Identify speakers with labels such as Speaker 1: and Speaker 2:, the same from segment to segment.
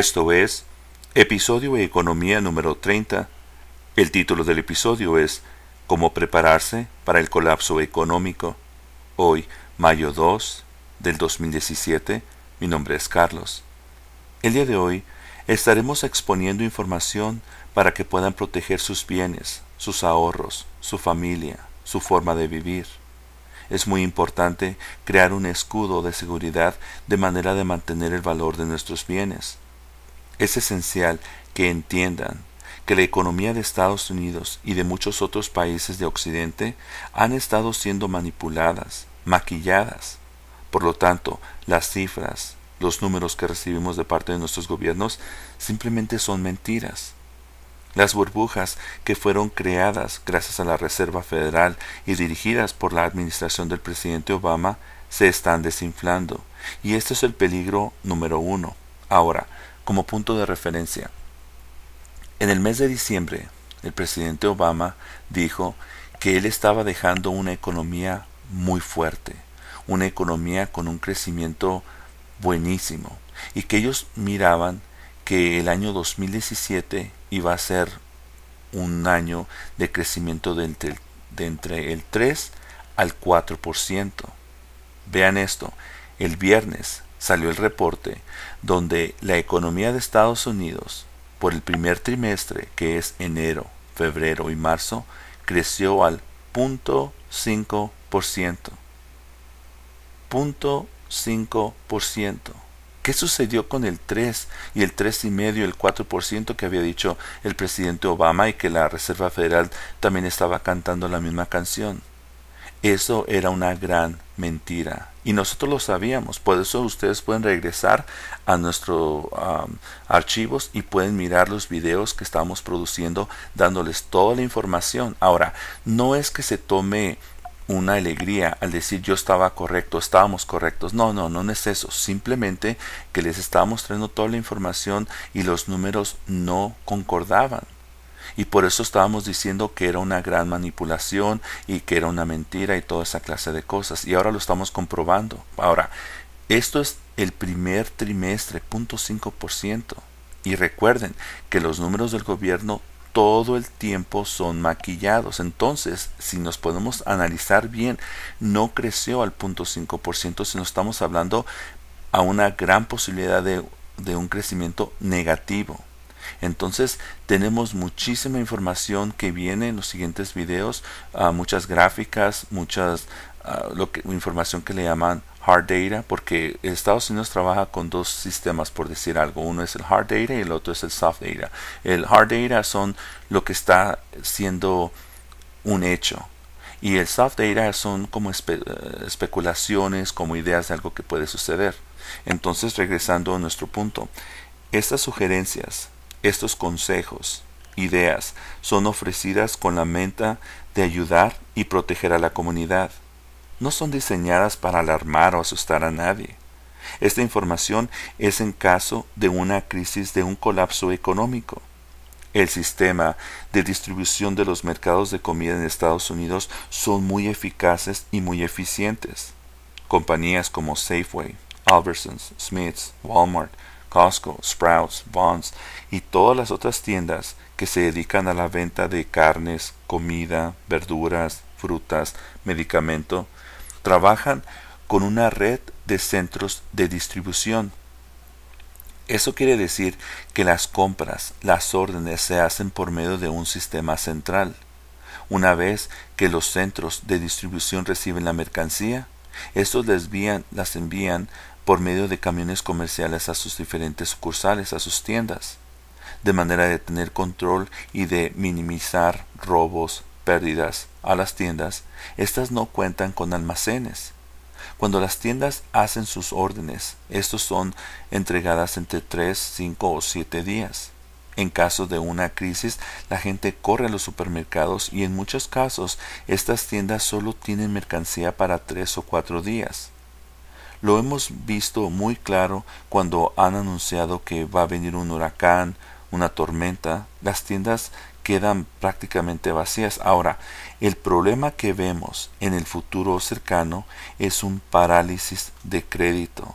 Speaker 1: Esto es, episodio de Economía número 30. El título del episodio es Cómo prepararse para el colapso económico. Hoy, mayo 2 del 2017, mi nombre es Carlos. El día de hoy estaremos exponiendo información para que puedan proteger sus bienes, sus ahorros, su familia, su forma de vivir. Es muy importante crear un escudo de seguridad de manera de mantener el valor de nuestros bienes, es esencial que entiendan que la economía de Estados Unidos y de muchos otros países de Occidente han estado siendo manipuladas, maquilladas. Por lo tanto, las cifras, los números que recibimos de parte de nuestros gobiernos simplemente son mentiras. Las burbujas que fueron creadas gracias a la Reserva Federal y dirigidas por la administración del presidente Obama se están desinflando, y este es el peligro número uno. Ahora, como punto de referencia. En el mes de diciembre, el presidente Obama dijo que él estaba dejando una economía muy fuerte, una economía con un crecimiento buenísimo, y que ellos miraban que el año 2017 iba a ser un año de crecimiento de entre, el 3 al 4%. Vean esto, el viernes salió el reporte donde la economía de Estados Unidos por el primer trimestre, que es enero, febrero y marzo, creció al por ciento ¿Qué sucedió con el 3 y el 3,5 y el 4% que había dicho el presidente Obama y que la Reserva Federal también estaba cantando la misma canción? Eso era una gran mentira. Y nosotros lo sabíamos. Por eso ustedes pueden regresar a nuestros archivos y pueden mirar los videos que estamos produciendo dándoles toda la información. Ahora, no es que se tome una alegría al decir yo estaba correcto, estábamos correctos. No, no, no es eso. Simplemente que les estábamos mostrando toda la información y los números no concordaban y por eso estábamos diciendo que era una gran manipulación y que era una mentira y toda esa clase de cosas y ahora lo estamos comprobando. Ahora, esto es el primer trimestre, 0.5%. Y recuerden que los números del gobierno todo el tiempo son maquillados. Entonces, si nos podemos analizar bien, no creció al 0.5%, sino estamos hablando a una gran posibilidad de, de un crecimiento negativo. Entonces tenemos muchísima información que viene en los siguientes videos, ah, muchas gráficas, muchas ah, lo información que le llaman hard data, porque Estados Unidos trabaja con dos sistemas, por decir algo. Uno es el hard data y el otro es el soft data. El hard data son lo que está siendo un hecho, y el soft data son como eh, especulaciones, como ideas de algo que puede suceder. Entonces, regresando a nuestro punto, estas sugerencias estos consejos, ideas, son ofrecidas con la meta de ayudar y proteger a la comunidad. No son diseñadas para alarmar o asustar a nadie. Esta información es en caso de una crisis de un colapso económico. El sistema de distribución de los mercados de comida en Estados Unidos son muy eficaces y muy eficientes. Compañías como Safeway, Albertsons, Smiths, Walmart, Costco, Sprouts, Bonds y todas las otras tiendas que se dedican a la venta de carnes, comida, verduras, frutas, medicamento, trabajan con una red de centros de distribución. Eso quiere decir que las compras, las órdenes se hacen por medio de un sistema central. Una vez que los centros de distribución reciben la mercancía, estos las envían por medio de camiones comerciales a sus diferentes sucursales, a sus tiendas, de manera de tener control y de minimizar robos, pérdidas a las tiendas. Estas no cuentan con almacenes. Cuando las tiendas hacen sus órdenes, estos son entregadas entre tres, cinco o siete días. En caso de una crisis, la gente corre a los supermercados y en muchos casos estas tiendas solo tienen mercancía para tres o cuatro días. Lo hemos visto muy claro cuando han anunciado que va a venir un huracán, una tormenta, las tiendas quedan prácticamente vacías. Ahora, el problema que vemos en el futuro cercano es un parálisis de crédito.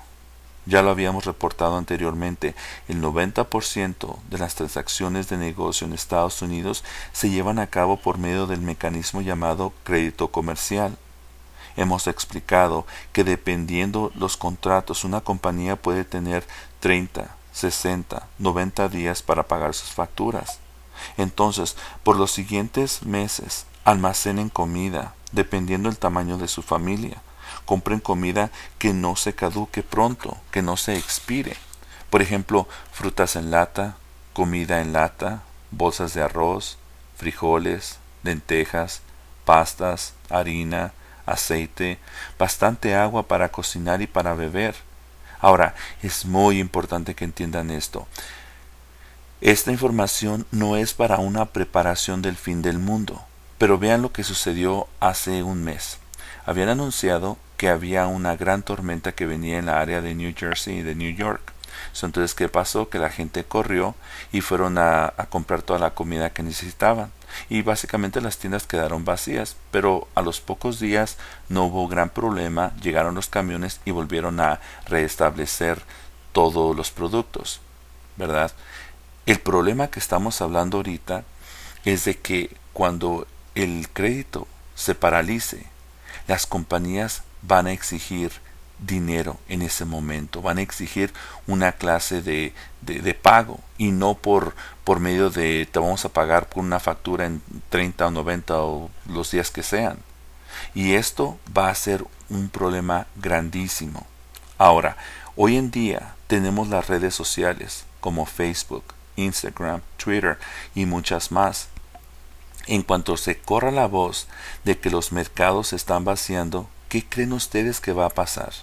Speaker 1: Ya lo habíamos reportado anteriormente, el 90% de las transacciones de negocio en Estados Unidos se llevan a cabo por medio del mecanismo llamado crédito comercial. Hemos explicado que dependiendo los contratos una compañía puede tener 30, 60, 90 días para pagar sus facturas. Entonces, por los siguientes meses, almacenen comida, dependiendo el tamaño de su familia, compren comida que no se caduque pronto, que no se expire. Por ejemplo, frutas en lata, comida en lata, bolsas de arroz, frijoles, lentejas, pastas, harina, aceite, bastante agua para cocinar y para beber. Ahora, es muy importante que entiendan esto. Esta información no es para una preparación del fin del mundo, pero vean lo que sucedió hace un mes. Habían anunciado que había una gran tormenta que venía en la área de New Jersey y de New York. Entonces, ¿qué pasó? Que la gente corrió y fueron a, comprar toda la comida que necesitaban. Y básicamente las tiendas quedaron vacías, pero a los pocos días no hubo gran problema, llegaron los camiones y volvieron a restablecer todos los productos, ¿verdad? El problema que estamos hablando ahorita es de que cuando el crédito se paralice, las compañías van a exigir dinero en ese momento, van a exigir una clase de, de, pago y no por, por medio de te vamos a pagar por una factura en 30 o 90 o los días que sean. Y esto va a ser un problema grandísimo. Ahora, hoy en día tenemos las redes sociales como Facebook, Instagram, Twitter y muchas más. En cuanto se corra la voz de que los mercados están vaciando, ¿qué creen ustedes que va a pasar?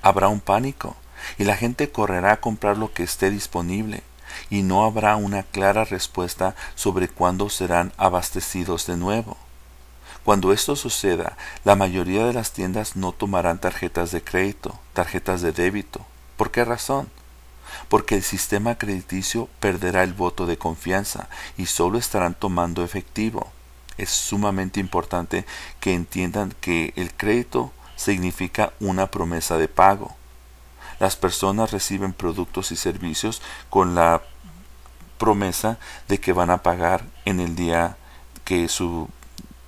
Speaker 1: Habrá un pánico y la gente correrá a comprar lo que esté disponible y no habrá una clara respuesta sobre cuándo serán abastecidos de nuevo. Cuando esto suceda, la mayoría de las tiendas no tomarán tarjetas de crédito, tarjetas de débito. ¿Por qué razón? Porque el sistema crediticio perderá el voto de confianza y solo estarán tomando efectivo, es sumamente importante que entiendan que el crédito significa una promesa de pago. Las personas reciben productos y servicios con la promesa de que van a pagar en el día que su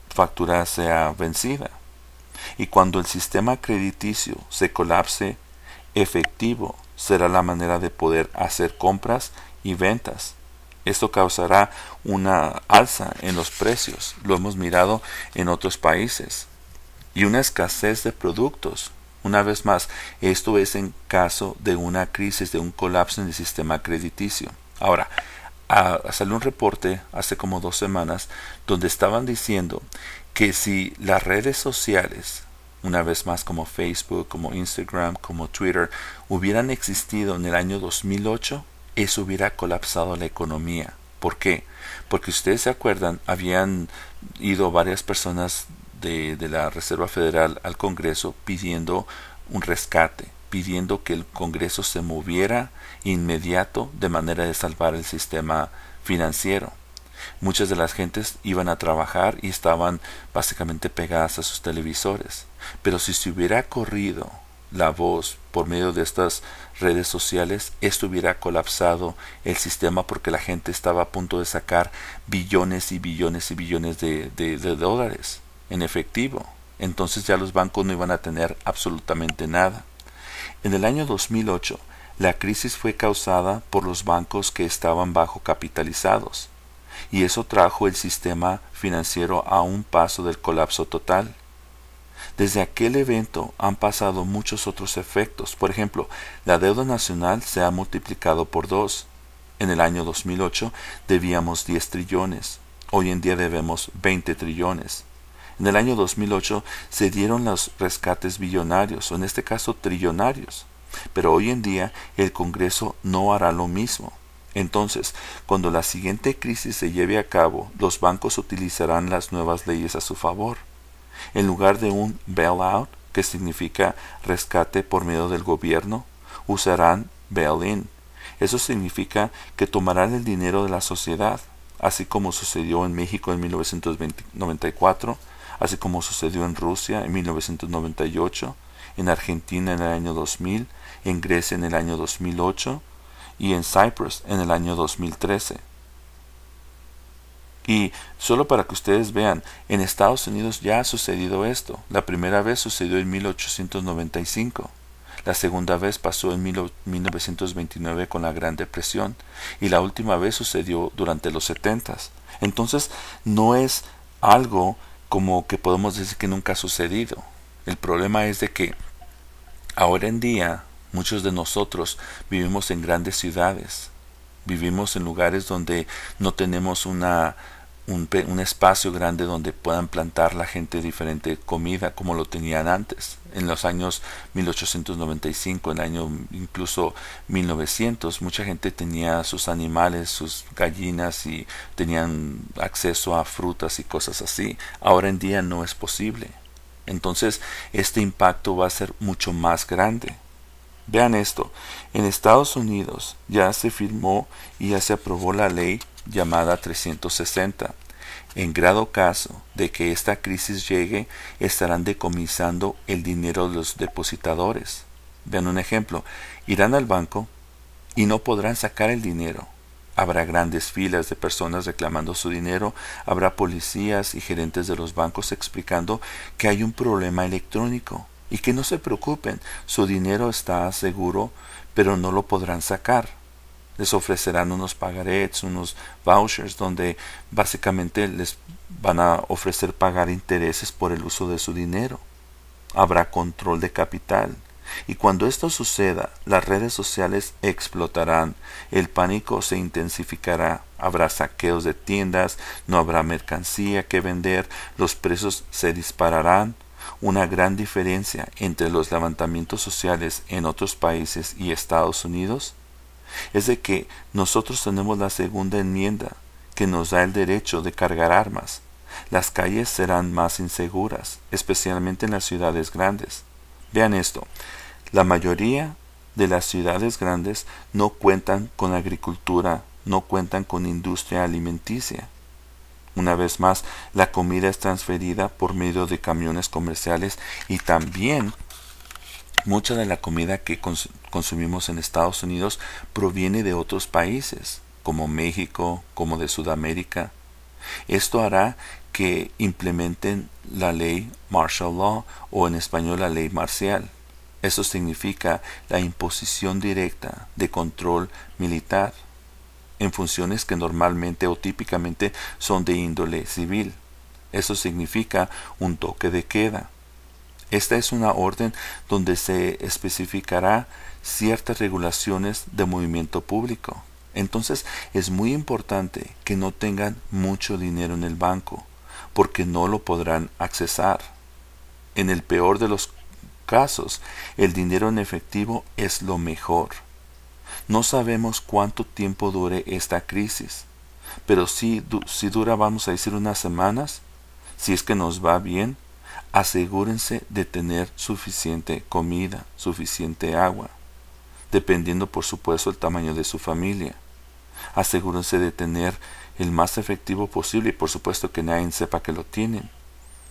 Speaker 1: factura sea vencida. Y cuando el sistema crediticio se colapse, efectivo será la manera de poder hacer compras y ventas esto causará una alza en los precios, lo hemos mirado en otros países, y una escasez de productos. Una vez más, esto es en caso de una crisis, de un colapso en el sistema crediticio. Ahora, salió un reporte hace como dos semanas donde estaban diciendo que si las redes sociales, una vez más como Facebook, como Instagram, como Twitter, hubieran existido en el año 2008, eso hubiera colapsado la economía. ¿Por qué? Porque ustedes se acuerdan, habían ido varias personas de, de la Reserva Federal al Congreso pidiendo un rescate, pidiendo que el Congreso se moviera inmediato de manera de salvar el sistema financiero. Muchas de las gentes iban a trabajar y estaban básicamente pegadas a sus televisores. Pero si se hubiera corrido la voz por medio de estas redes sociales, esto hubiera colapsado el sistema porque la gente estaba a punto de sacar billones y billones y billones de, dólares en efectivo. Entonces ya los bancos no iban a tener absolutamente nada. En el año 2008, la crisis fue causada por los bancos que estaban bajo capitalizados, y eso trajo el sistema financiero a un paso del colapso total. Desde aquel evento han pasado muchos otros efectos. Por ejemplo, la deuda nacional se ha multiplicado por dos. En el año 2008 debíamos 10 trillones. Hoy en día debemos 20 trillones. En el año 2008 se dieron los rescates billonarios, o en este caso trillonarios. Pero hoy en día el Congreso no hará lo mismo. Entonces, cuando la siguiente crisis se lleve a cabo, los bancos utilizarán las nuevas leyes a su favor en lugar de un bail-out, que significa rescate por medio del gobierno, usarán bail-in. Eso significa que tomarán el dinero de la sociedad, así como sucedió en México en 1994, así como sucedió en Rusia en 1998, en Argentina en el año 2000, en Grecia en el año 2008 y en Cyprus en el año 2013. Y solo para que ustedes vean, en Estados Unidos ya ha sucedido esto. La primera vez sucedió en 1895. La segunda vez pasó en 1929 con la Gran Depresión y la última vez sucedió durante los setentas Entonces, no es algo como que podemos decir que nunca ha sucedido. El problema es de que ahora en día muchos de nosotros vivimos en grandes ciudades vivimos en lugares donde no tenemos un, un, espacio grande donde puedan plantar la gente diferente comida como lo tenían antes. En los años 1895, en el año incluso 1900, mucha gente tenía sus animales, sus gallinas y tenían acceso a frutas y cosas así. Ahora en día no es posible. Entonces, este impacto va a ser mucho más grande. Vean esto, en Estados Unidos ya se firmó y ya se aprobó la ley llamada 360. En grado caso de que esta crisis llegue, estarán decomisando el dinero de los depositadores. Vean un ejemplo, irán al banco y no podrán sacar el dinero. Habrá grandes filas de personas reclamando su dinero, habrá policías y gerentes de los bancos explicando que hay un problema electrónico y que no se preocupen, su dinero está seguro, pero no lo podrán sacar. Les ofrecerán unos pagarets, unos vouchers, donde básicamente les van a ofrecer pagar intereses por el uso de su dinero. Habrá control de capital. Y cuando esto suceda, las redes sociales explotarán, el pánico se intensificará, habrá saqueos de tiendas, no habrá mercancía que vender, los precios se dispararán, una gran diferencia entre los levantamientos sociales en otros países y Estados Unidos es de que nosotros tenemos la segunda enmienda que nos da el derecho de cargar armas. Las calles serán más inseguras, especialmente en las ciudades grandes. Vean esto. La mayoría de las ciudades grandes no cuentan con agricultura, no cuentan con industria alimenticia. Una vez más, la comida es transferida por medio de camiones comerciales y también mucha de la comida que consumimos en Estados Unidos proviene de otros países, como México, como de Sudamérica. Esto hará que implementen la ley martial law o en español la ley marcial. Eso significa la imposición directa de control militar en funciones que normalmente o típicamente son de índole civil. Eso significa un toque de queda. Esta es una orden donde se especificará ciertas regulaciones de movimiento público. Entonces es muy importante que no tengan mucho dinero en el banco, porque no lo podrán accesar. En el peor de los casos, el dinero en efectivo es lo mejor. No sabemos cuánto tiempo dure esta crisis, pero si, si dura, vamos a decir, unas semanas, si es que nos va bien, asegúrense de tener suficiente comida, suficiente agua, dependiendo por supuesto el tamaño de su familia. Asegúrense de tener el más efectivo posible y por supuesto que nadie sepa que lo tienen.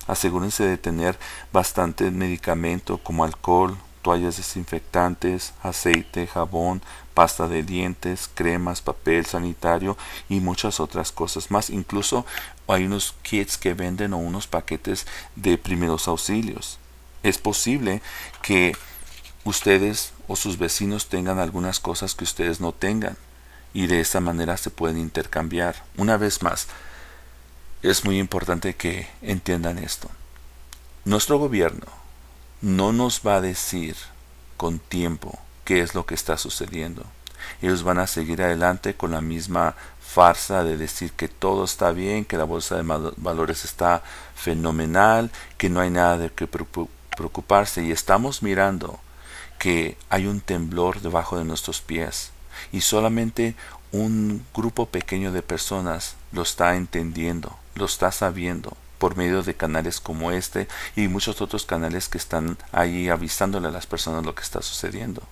Speaker 1: Asegúrense de tener bastante medicamento como alcohol, toallas desinfectantes, aceite, jabón, pasta de dientes, cremas, papel sanitario y muchas otras cosas más. Incluso hay unos kits que venden o unos paquetes de primeros auxilios. Es posible que ustedes o sus vecinos tengan algunas cosas que ustedes no tengan y de esa manera se pueden intercambiar. Una vez más, es muy importante que entiendan esto. Nuestro gobierno, no nos va a decir con tiempo qué es lo que está sucediendo. Ellos van a seguir adelante con la misma farsa de decir que todo está bien, que la bolsa de valores está fenomenal, que no hay nada de qué preocuparse. Y estamos mirando que hay un temblor debajo de nuestros pies y solamente un grupo pequeño de personas lo está entendiendo, lo está sabiendo por medio de canales como este y muchos otros canales que están ahí avisándole a las personas lo que está sucediendo.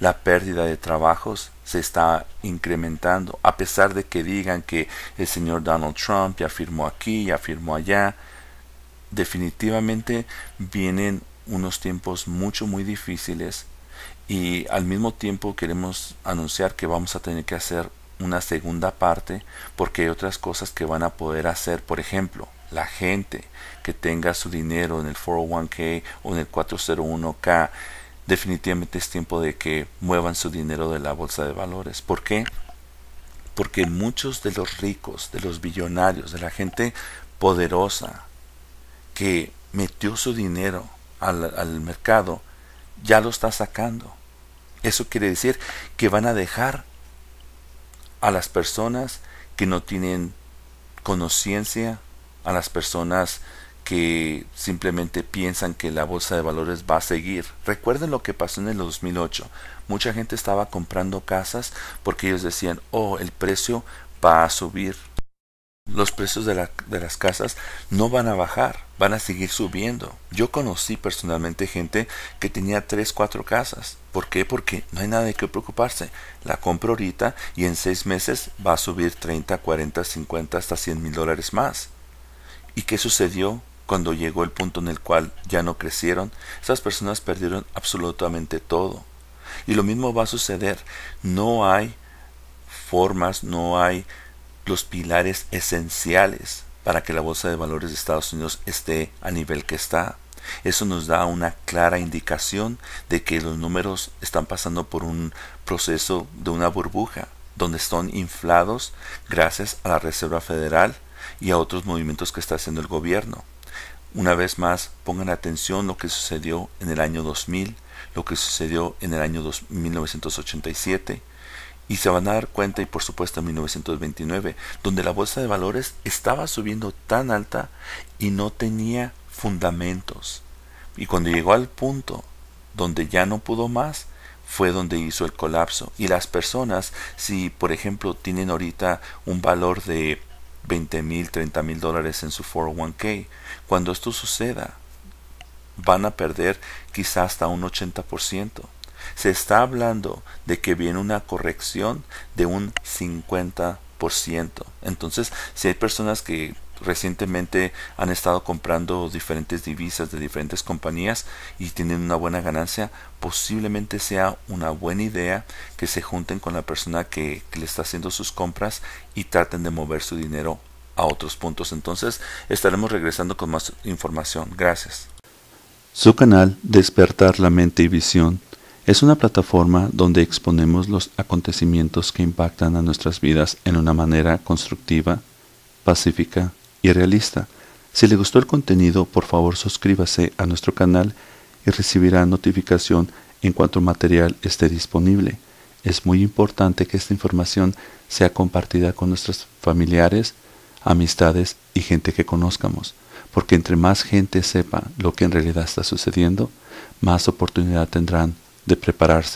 Speaker 1: La pérdida de trabajos se está incrementando, a pesar de que digan que el señor Donald Trump ya firmó aquí, ya firmó allá. Definitivamente vienen unos tiempos mucho, muy difíciles y al mismo tiempo queremos anunciar que vamos a tener que hacer una segunda parte porque hay otras cosas que van a poder hacer. Por ejemplo, la gente que tenga su dinero en el 401k o en el 401k, definitivamente es tiempo de que muevan su dinero de la bolsa de valores. ¿Por qué? Porque muchos de los ricos, de los billonarios, de la gente poderosa que metió su dinero al, al mercado, ya lo está sacando. Eso quiere decir que van a dejar a las personas que no tienen conciencia a las personas que simplemente piensan que la bolsa de valores va a seguir. Recuerden lo que pasó en el 2008. Mucha gente estaba comprando casas porque ellos decían, oh, el precio va a subir. Los precios de, la, de las casas no van a bajar, van a seguir subiendo. Yo conocí personalmente gente que tenía 3, 4 casas. ¿Por qué? Porque no hay nada de qué preocuparse. La compro ahorita y en 6 meses va a subir 30, 40, 50, hasta 100 mil dólares más. ¿Y qué sucedió cuando llegó el punto en el cual ya no crecieron? Esas personas perdieron absolutamente todo. Y lo mismo va a suceder. No hay formas, no hay los pilares esenciales para que la Bolsa de Valores de Estados Unidos esté a nivel que está. Eso nos da una clara indicación de que los números están pasando por un proceso de una burbuja, donde están inflados gracias a la Reserva Federal y a otros movimientos que está haciendo el gobierno. Una vez más, pongan atención lo que sucedió en el año 2000, lo que sucedió en el año 1987, y se van a dar cuenta, y por supuesto en 1929, donde la bolsa de valores estaba subiendo tan alta y no tenía fundamentos. Y cuando llegó al punto donde ya no pudo más, fue donde hizo el colapso. Y las personas, si por ejemplo tienen ahorita un valor de 20 mil, 30 mil dólares en su 401k. Cuando esto suceda, van a perder quizá hasta un 80%. Se está hablando de que viene una corrección de un 50%. Entonces, si hay personas que recientemente han estado comprando diferentes divisas de diferentes compañías y tienen una buena ganancia, posiblemente sea una buena idea que se junten con la persona que, le está haciendo sus compras y traten de mover su dinero a otros puntos. Entonces estaremos regresando con más información. Gracias. Su canal Despertar la Mente y Visión es una plataforma donde exponemos los acontecimientos que impactan a nuestras vidas en una manera constructiva, pacífica y realista. Si le gustó el contenido, por favor suscríbase a nuestro canal y recibirá notificación en cuanto material esté disponible. Es muy importante que esta información sea compartida con nuestros familiares, amistades y gente que conozcamos, porque entre más gente sepa lo que en realidad está sucediendo, más oportunidad tendrán de prepararse.